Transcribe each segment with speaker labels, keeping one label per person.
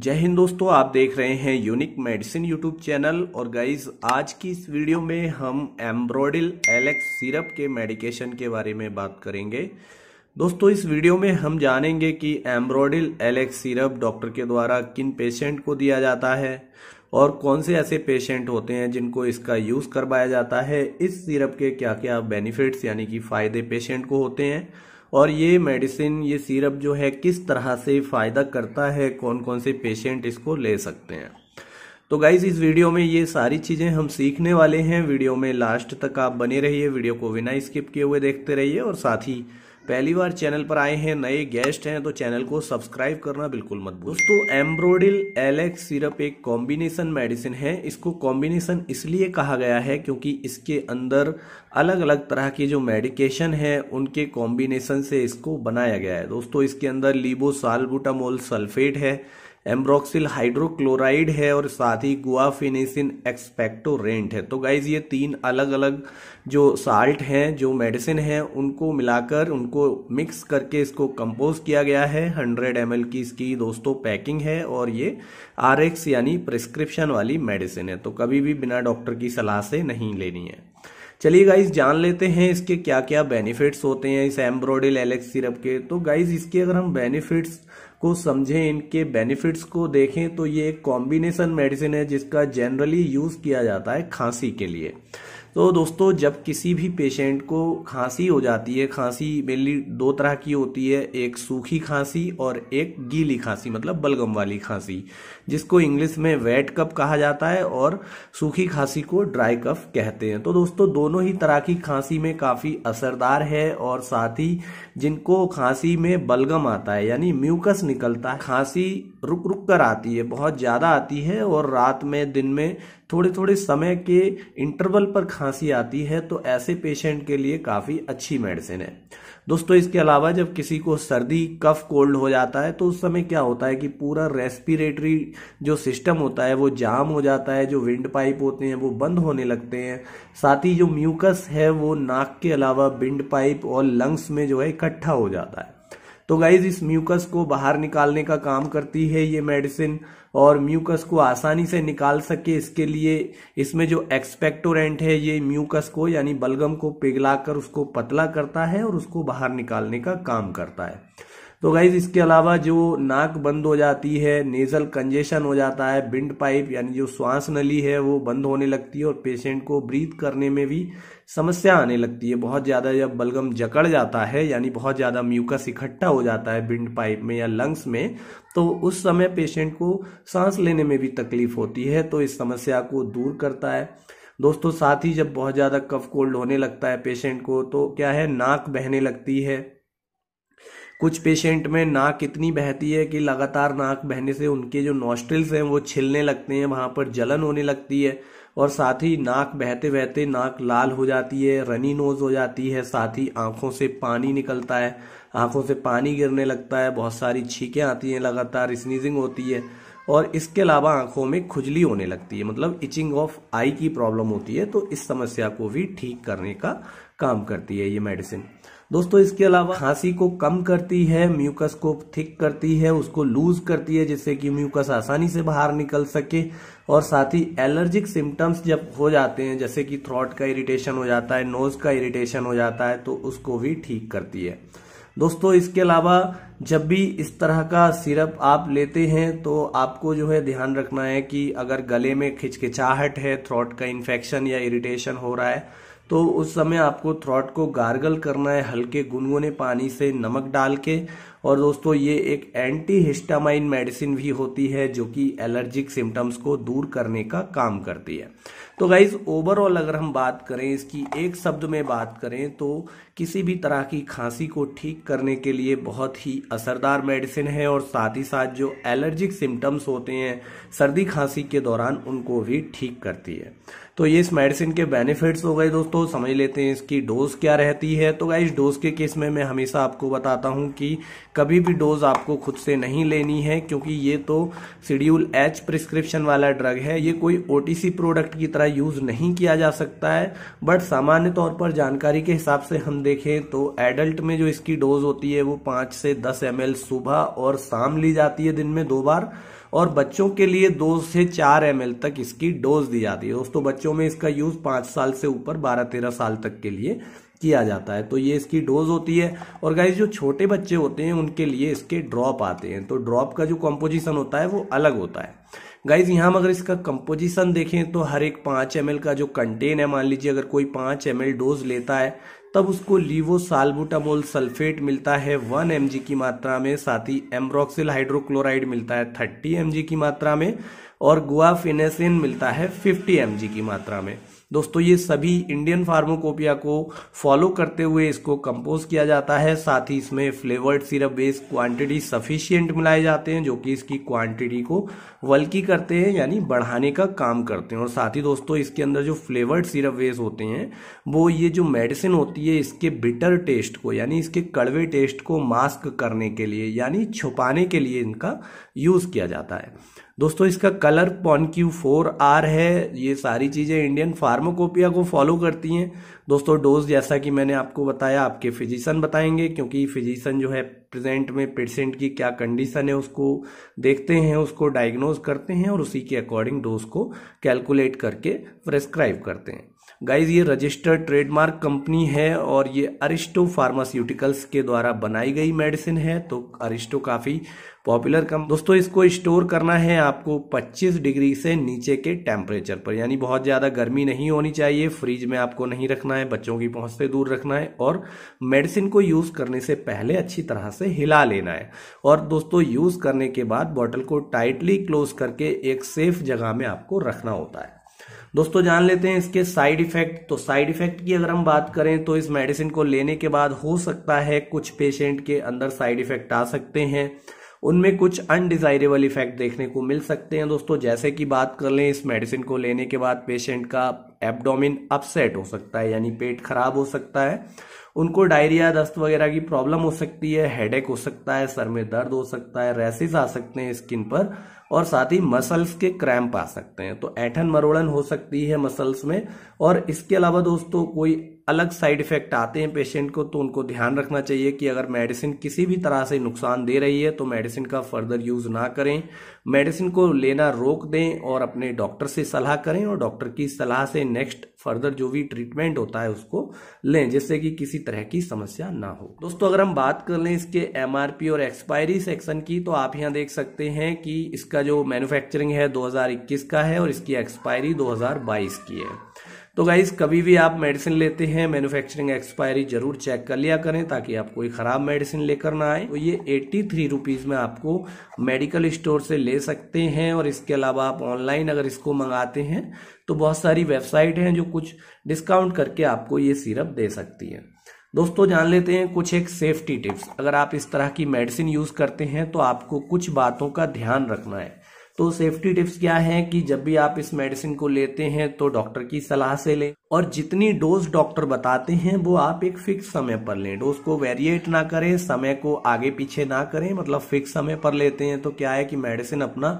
Speaker 1: जय हिंद दोस्तों आप देख रहे हैं यूनिक मेडिसिन यूट्यूब चैनल और गाइज आज की इस वीडियो में हम एम्ब्रॉयडिल एलेक्स सिरप के मेडिकेशन के बारे में बात करेंगे दोस्तों इस वीडियो में हम जानेंगे कि एम्ब्रॉयडिल एलेक्स सिरप डॉक्टर के द्वारा किन पेशेंट को दिया जाता है और कौन से ऐसे पेशेंट होते हैं जिनको इसका यूज़ करवाया जाता है इस सिरप के क्या क्या बेनिफिट्स यानी कि फ़ायदे पेशेंट को होते हैं और ये मेडिसिन ये सिरप जो है किस तरह से फ़ायदा करता है कौन कौन से पेशेंट इसको ले सकते हैं तो गाइज इस वीडियो में ये सारी चीज़ें हम सीखने वाले हैं वीडियो में लास्ट तक आप बने रहिए वीडियो को बिना स्किप किए हुए देखते रहिए और साथ ही पहली बार चैनल पर आए हैं नए गेस्ट हैं तो चैनल को सब्सक्राइब करना बिल्कुल मत भूल दोस्तों एम्ब्रोडिल एलेक्स सिरप एक कॉम्बिनेशन मेडिसिन है इसको कॉम्बिनेशन इसलिए कहा गया है क्योंकि इसके अंदर अलग अलग तरह के जो मेडिकेशन है उनके कॉम्बिनेशन से इसको बनाया गया है दोस्तों इसके अंदर लीबो सालबुटामोल सल्फेट है एम्ब्रोक्सिल हाइड्रोक्लोराइड है और साथ ही गुआफिनेसिन एक्सपेक्टोरेंट है तो गाइज ये तीन अलग अलग जो साल्ट हैं जो मेडिसिन है उनको मिलाकर उनको मिक्स करके इसको कंपोज किया गया है 100 एम की इसकी दोस्तों पैकिंग है और ये आर यानी प्रिस्क्रिप्शन वाली मेडिसिन है तो कभी भी बिना डॉक्टर की सलाह से नहीं लेनी है चलिए गाइज जान लेते हैं इसके क्या क्या बेनिफिट्स होते हैं इस एम्ब्रॉयडल एलेक्स सिरप के तो गाइज इसके अगर हम बेनिफिट्स को समझें इनके बेनिफिट्स को देखें तो ये एक कॉम्बिनेशन मेडिसिन है जिसका जनरली यूज किया जाता है खांसी के लिए तो दोस्तों जब किसी भी पेशेंट को खांसी हो जाती है खांसी मेनली दो तरह की होती है एक सूखी खांसी और एक गीली खांसी मतलब बलगम वाली खांसी जिसको इंग्लिश में वेट कप कहा जाता है और सूखी खांसी को ड्राई कफ कहते हैं तो दोस्तों दोनों ही तरह की खांसी में काफ़ी असरदार है और साथ ही जिनको खांसी में बलगम आता है यानी म्यूकस निकलता है खांसी रुक रुक कर आती है बहुत ज़्यादा आती है और रात में दिन में थोड़े थोड़े समय के इंटरवल पर खांसी आती है तो ऐसे पेशेंट के लिए काफ़ी अच्छी मेडिसिन है दोस्तों इसके अलावा जब किसी को सर्दी कफ कोल्ड हो जाता है तो उस समय क्या होता है कि पूरा रेस्पिरेटरी जो सिस्टम होता है वो जाम हो जाता है जो विंड पाइप होते हैं वो बंद होने लगते हैं साथ ही जो म्यूकस है वो नाक के अलावा विंड पाइप और लंग्स में जो है इकट्ठा हो जाता है तो गाइज इस म्यूकस को बाहर निकालने का काम करती है ये मेडिसिन और म्यूकस को आसानी से निकाल सके इसके लिए इसमें जो एक्सपेक्टोरेंट है ये म्यूकस को यानी बलगम को पिघलाकर उसको पतला करता है और उसको बाहर निकालने का काम करता है तो गाइज इसके अलावा जो नाक बंद हो जाती है नेजल कंजेशन हो जाता है बिंड पाइप यानी जो श्वास नली है वो बंद होने लगती है और पेशेंट को ब्रीथ करने में भी समस्या आने लगती है बहुत ज़्यादा जब बलगम जकड़ जाता है यानी बहुत ज़्यादा म्यूकस इकट्ठा हो जाता है बिंड पाइप में या लंग्स में तो उस समय पेशेंट को सांस लेने में भी तकलीफ होती है तो इस समस्या को दूर करता है दोस्तों साथ ही जब बहुत ज़्यादा कफ कोल्ड होने लगता है पेशेंट को तो क्या है नाक बहने लगती है कुछ पेशेंट में नाक इतनी बहती है कि लगातार नाक बहने से उनके जो नॉस्ट्रिल्स हैं वो छिलने लगते हैं वहाँ पर जलन होने लगती है और साथ ही नाक बहते बहते नाक लाल हो जाती है रनी नोज हो जाती है साथ ही आंखों से पानी निकलता है आंखों से पानी गिरने लगता है बहुत सारी छीकें आती हैं लगातार स्नीजिंग होती है और इसके अलावा आंखों में खुजली होने लगती है मतलब इचिंग ऑफ आई की प्रॉब्लम होती है तो इस समस्या को भी ठीक करने का काम करती है ये मेडिसिन दोस्तों इसके अलावा खांसी को कम करती है म्यूकस को थिक करती है उसको लूज करती है जिससे कि म्यूकस आसानी से बाहर निकल सके और साथ ही एलर्जिक सिम्टम्स जब हो जाते हैं जैसे कि थ्रॉट का इरिटेशन हो जाता है नोज का इरिटेशन हो जाता है तो उसको भी ठीक करती है दोस्तों इसके अलावा जब भी इस तरह का सिरप आप लेते हैं तो आपको जो है ध्यान रखना है कि अगर गले में खिचखिचाहट है थ्रॉट का इन्फेक्शन या इरिटेशन हो रहा है तो उस समय आपको थ्रॉट को गार्गल करना है हल्के गुनगुने पानी से नमक डाल के और दोस्तों ये एक एंटी हिस्टामाइन मेडिसिन भी होती है जो कि एलर्जिक सिम्टम्स को दूर करने का काम करती है तो गाइज ओवरऑल अगर हम बात करें इसकी एक शब्द में बात करें तो किसी भी तरह की खांसी को ठीक करने के लिए बहुत ही असरदार मेडिसिन है और साथ ही साथ जो एलर्जिक सिम्टम्स होते हैं सर्दी खांसी के दौरान उनको भी ठीक करती है तो ये इस मेडिसिन के बेनिफिट्स हो गए दोस्तों समझ लेते हैं इसकी डोज क्या रहती है तो गाइज डोज के केस में मैं हमेशा आपको बताता हूँ कि कभी भी डोज आपको खुद से नहीं लेनी है क्योंकि ये तो शेड्यूल एच प्रिस्क्रिप्शन वाला ड्रग है ये कोई ओ प्रोडक्ट की तरह यूज नहीं किया जा सकता है बट सामान्य तौर पर जानकारी के हिसाब से हम देखें तो एडल्ट में जो इसकी डोज होती है वो पाँच से दस एम सुबह और शाम ली जाती है दिन में दो बार और बच्चों के लिए दो से चार एम तक इसकी डोज दी जाती है दोस्तों बच्चों में इसका यूज पांच साल से ऊपर बारह तेरह साल तक के लिए किया जाता है तो ये इसकी डोज होती है और गाइज जो छोटे बच्चे होते हैं उनके लिए इसके ड्रॉप आते हैं तो ड्रॉप का जो कंपोजिशन होता है वो अलग होता है गाइज यहाँ अगर इसका कंपोजिशन देखें तो हर एक पाँच एम का जो कंटेन है मान लीजिए अगर कोई पाँच एम डोज लेता है तब उसको लीवो साल्बुटामोल सल्फेट मिलता है वन एम की मात्रा में साथ ही एम्ब्रोक्सिल हाइड्रोक्लोराइड मिलता है थर्टी एम की मात्रा में और गुआफिनेसिन मिलता है 50 एम की मात्रा में दोस्तों ये सभी इंडियन फार्मोकोपिया को फॉलो करते हुए इसको कंपोज किया जाता है साथ ही इसमें flavoured syrup base quantity sufficient मिलाए जाते हैं जो कि इसकी क्वांटिटी को वल्की करते हैं यानी बढ़ाने का काम करते हैं और साथ ही दोस्तों इसके अंदर जो फ्लेवर्ड सिरप बेस होते हैं वो ये जो मेडिसिन होती है इसके बिटर टेस्ट को यानी इसके कड़वे टेस्ट को मास्क करने के लिए यानी छुपाने के लिए इनका यूज़ किया जाता है दोस्तों इसका कलर पॉनक्यू फोर आर है ये सारी चीज़ें इंडियन फार्माकोपिया को फॉलो करती हैं दोस्तों डोज जैसा कि मैंने आपको बताया आपके फिजिशन बताएंगे क्योंकि फिजिशन जो है प्रेजेंट में पेशेंट की क्या कंडीशन है उसको देखते हैं उसको डायग्नोज करते हैं और उसी के अकॉर्डिंग डोज को कैलकुलेट करके प्रेस्क्राइब करते हैं गाइज ये रजिस्टर्ड ट्रेडमार्क कंपनी है और ये अरिस्टो फार्मास्यूटिकल्स के द्वारा बनाई गई मेडिसिन है तो अरिस्टो काफ़ी पॉपुलर कम दोस्तों इसको स्टोर करना है आपको 25 डिग्री से नीचे के टेम्परेचर पर यानी बहुत ज़्यादा गर्मी नहीं होनी चाहिए फ्रिज में आपको नहीं रखना है बच्चों की पहुंच से दूर रखना है और मेडिसिन को यूज़ करने से पहले अच्छी तरह से हिला लेना है और दोस्तों यूज़ करने के बाद बॉटल को टाइटली क्लोज करके एक सेफ जगह में आपको रखना होता है दोस्तों जान लेते हैं इसके साइड इफेक्ट तो साइड इफेक्ट की अगर हम बात करें तो इस मेडिसिन को लेने के बाद हो सकता है कुछ पेशेंट के अंदर साइड इफेक्ट आ सकते हैं उनमें कुछ अनडिजायरेबल इफेक्ट देखने को मिल सकते हैं दोस्तों जैसे कि बात कर लें इस मेडिसिन को लेने के बाद पेशेंट का एब्डोमिन अपसेट हो सकता है यानी पेट खराब हो सकता है उनको डायरिया दस्त वगैरह की प्रॉब्लम हो सकती है हेडेक हो सकता है सर में दर्द हो सकता है रैसेस आ सकते हैं स्किन पर और साथ ही मसल्स के क्रैम्प आ सकते हैं तो ऐठन मरोड़न हो सकती है मसल्स में और इसके अलावा दोस्तों कोई अलग साइड इफेक्ट आते हैं पेशेंट को तो उनको ध्यान रखना चाहिए कि अगर मेडिसिन किसी भी तरह से नुकसान दे रही है तो मेडिसिन का फर्दर यूज़ ना करें मेडिसिन को लेना रोक दें और अपने डॉक्टर से सलाह करें और डॉक्टर की सलाह से नेक्स्ट फर्दर जो भी ट्रीटमेंट होता है उसको लें जिससे कि किसी तरह की समस्या ना हो दोस्तों अगर हम बात कर लें इसके एम और एक्सपायरी सेक्शन की तो आप यहाँ देख सकते हैं कि इसका जो मैन्युफैक्चरिंग है 2021 का है और इसकी एक्सपायरी 2022 की है तो गाइज कभी भी आप मेडिसिन लेते हैं मैन्युफैक्चरिंग एक्सपायरी जरूर चेक कर लिया करें ताकि आप कोई ख़राब मेडिसिन लेकर ना आए तो ये एट्टी थ्री रुपीज़ में आपको मेडिकल स्टोर से ले सकते हैं और इसके अलावा आप ऑनलाइन अगर इसको मंगाते हैं तो बहुत सारी वेबसाइट हैं जो कुछ डिस्काउंट करके आपको ये सिरप दे सकती है दोस्तों जान लेते हैं कुछ एक सेफ्टी टिप्स अगर आप इस तरह की मेडिसिन यूज़ करते हैं तो आपको कुछ बातों का ध्यान रखना है तो सेफ्टी टिप्स क्या है कि जब भी आप इस मेडिसिन को लेते हैं तो डॉक्टर की सलाह से लें और जितनी डोज डॉक्टर बताते हैं वो आप एक फिक्स समय पर लें डोज को वेरिएट ना करें समय को आगे पीछे ना करें मतलब फिक्स समय पर लेते हैं तो क्या है कि मेडिसिन अपना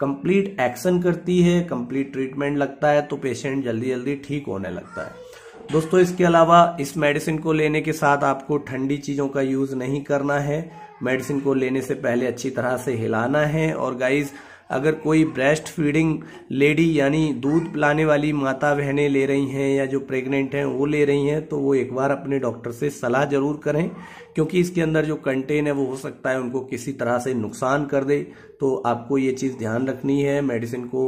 Speaker 1: कंप्लीट एक्शन करती है कंप्लीट ट्रीटमेंट लगता है तो पेशेंट जल्दी जल्दी ठीक होने लगता है दोस्तों इसके अलावा इस मेडिसिन को लेने के साथ आपको ठंडी चीज़ों का यूज़ नहीं करना है मेडिसिन को लेने से पहले अच्छी तरह से हिलाना है और गाइज़ अगर कोई ब्रेस्ट फीडिंग लेडी यानी दूध पिलाने वाली माता बहनें ले रही हैं या जो प्रेग्नेंट हैं वो ले रही हैं तो वो एक बार अपने डॉक्टर से सलाह ज़रूर करें क्योंकि इसके अंदर जो कंटेन है वो हो सकता है उनको किसी तरह से नुकसान कर दे तो आपको ये चीज़ ध्यान रखनी है मेडिसिन को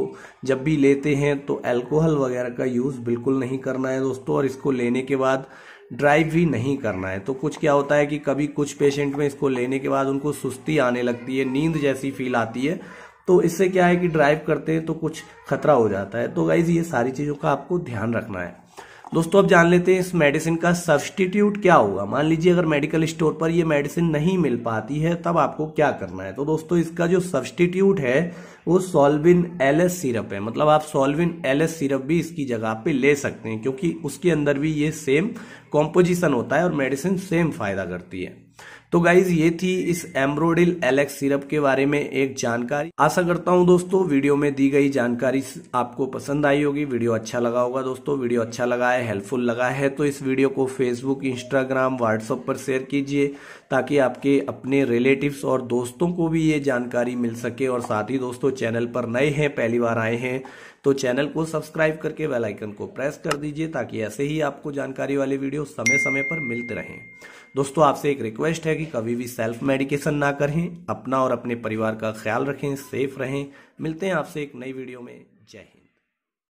Speaker 1: जब भी लेते हैं तो एल्कोहल वगैरह का यूज़ बिल्कुल नहीं करना है दोस्तों और इसको लेने के बाद ड्राइव भी नहीं करना है तो कुछ क्या होता है कि कभी कुछ पेशेंट में इसको लेने के बाद उनको सुस्ती आने लगती है नींद जैसी फील आती है तो इससे क्या है कि ड्राइव करते हैं तो कुछ खतरा हो जाता है तो गाइज ये सारी चीज़ों का आपको ध्यान रखना है दोस्तों अब जान लेते हैं इस मेडिसिन का सब्सटीट्यूट क्या होगा मान लीजिए अगर मेडिकल स्टोर पर ये मेडिसिन नहीं मिल पाती है तब आपको क्या करना है तो दोस्तों इसका जो सब्सटीट्यूट है वो एल एलएस सिरप है मतलब आप सॉल्विन एलएस सिरप भी इसकी जगह पे ले सकते हैं क्योंकि उसके अंदर भी ये सेम कॉम्पोजिशन होता है और मेडिसिन सेम फायदा करती है तो गाइज ये थी इस एम्ब्रोडिल एलेक्स सिरप के बारे में एक जानकारी आशा करता हूं दोस्तों वीडियो में दी गई जानकारी आपको पसंद आई होगी वीडियो अच्छा लगा होगा दोस्तों वीडियो अच्छा लगा है हेल्पफुल लगा है तो इस वीडियो को फेसबुक इंस्टाग्राम व्हाट्सएप पर शेयर कीजिए ताकि आपके अपने रिलेटिव्स और दोस्तों को भी ये जानकारी मिल सके और साथ ही दोस्तों चैनल पर नए हैं पहली बार आए हैं तो चैनल को सब्सक्राइब करके बेलाइकन को प्रेस कर दीजिए ताकि ऐसे ही आपको जानकारी वाले वीडियो उस समय समय पर मिलते रहें दोस्तों आपसे एक रिक्वेस्ट है कि कभी भी सेल्फ मेडिकेशन ना करें अपना और अपने परिवार का ख्याल रखें सेफ रहें मिलते हैं आपसे एक नई वीडियो में जय हिंद